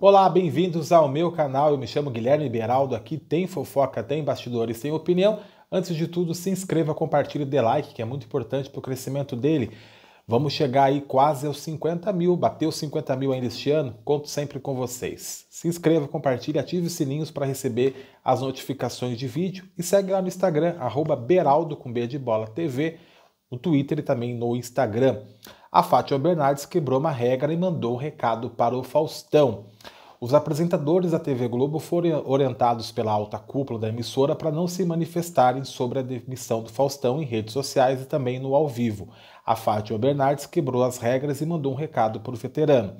Olá, bem-vindos ao meu canal. Eu me chamo Guilherme Beraldo. Aqui tem fofoca, tem bastidores, tem opinião. Antes de tudo, se inscreva, compartilhe, dê like, que é muito importante para o crescimento dele. Vamos chegar aí quase aos 50 mil. Bateu 50 mil ainda este ano? Conto sempre com vocês. Se inscreva, compartilhe, ative os sininhos para receber as notificações de vídeo e segue lá no Instagram, arroba Beraldo com B de bola TV, no Twitter e também no Instagram a Fátima Bernardes quebrou uma regra e mandou um recado para o Faustão. Os apresentadores da TV Globo foram orientados pela alta cúpula da emissora para não se manifestarem sobre a demissão do Faustão em redes sociais e também no ao vivo. A Fátima Bernardes quebrou as regras e mandou um recado para o veterano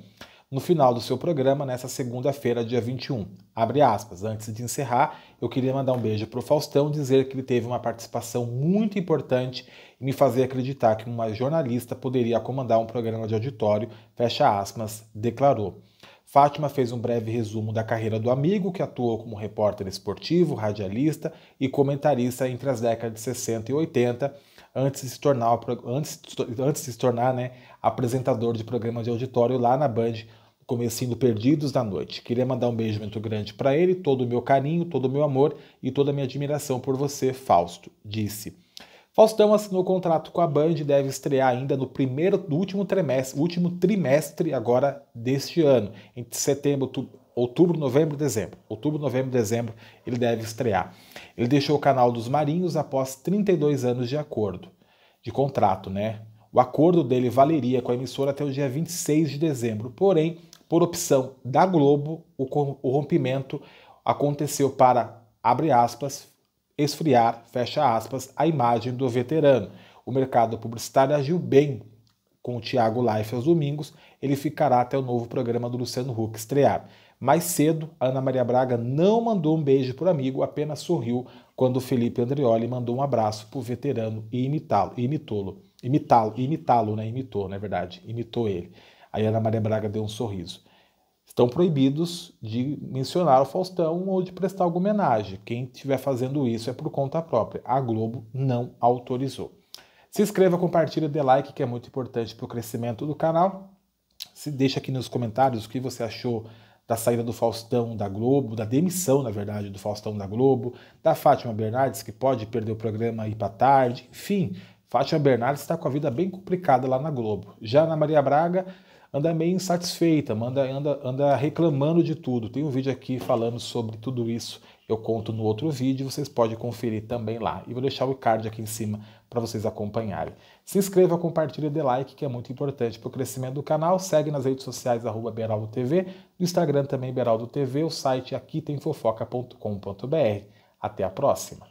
no final do seu programa, nessa segunda-feira, dia 21. Abre aspas. Antes de encerrar, eu queria mandar um beijo para o Faustão, dizer que ele teve uma participação muito importante e me fazer acreditar que uma jornalista poderia comandar um programa de auditório, fecha aspas, declarou. Fátima fez um breve resumo da carreira do amigo, que atuou como repórter esportivo, radialista e comentarista entre as décadas de 60 e 80, antes de se tornar, antes, antes de se tornar né, apresentador de programa de auditório lá na Band comecinho Perdidos da Noite. Queria mandar um beijo muito grande para ele, todo o meu carinho, todo o meu amor e toda a minha admiração por você, Fausto, disse. Faustão assinou contrato com a Band e deve estrear ainda no primeiro, no último trimestre, último trimestre agora deste ano, entre setembro, outubro, novembro, dezembro. Outubro, novembro, dezembro ele deve estrear. Ele deixou o canal dos Marinhos após 32 anos de acordo, de contrato, né? O acordo dele valeria com a emissora até o dia 26 de dezembro, porém, por opção da Globo, o rompimento aconteceu para, abre aspas, esfriar, fecha aspas, a imagem do veterano. O mercado publicitário agiu bem com o Tiago Life aos domingos, ele ficará até o novo programa do Luciano Huck estrear. Mais cedo, Ana Maria Braga não mandou um beijo por amigo, apenas sorriu quando Felipe Andrioli mandou um abraço o veterano e imitá-lo, imitou-lo, imitá-lo, imitá-lo, né? Imitou, na é verdade, imitou ele. Aí Ana Maria Braga deu um sorriso. Estão proibidos de mencionar o Faustão ou de prestar alguma homenagem. Quem estiver fazendo isso é por conta própria. A Globo não autorizou. Se inscreva, compartilhe, dê like, que é muito importante para o crescimento do canal. Se deixa aqui nos comentários o que você achou da saída do Faustão da Globo, da demissão, na verdade, do Faustão da Globo, da Fátima Bernardes, que pode perder o programa e ir para tarde. Enfim, Fátima Bernardes está com a vida bem complicada lá na Globo. Já Ana Maria Braga anda meio insatisfeita, anda, anda, anda reclamando de tudo. Tem um vídeo aqui falando sobre tudo isso. Eu conto no outro vídeo, vocês podem conferir também lá. E vou deixar o card aqui em cima para vocês acompanharem. Se inscreva, compartilhe, dê like, que é muito importante para o crescimento do canal. Segue nas redes sociais, arroba Beraldo TV, no Instagram também Beraldo TV, o site aqui tem fofoca.com.br. Até a próxima!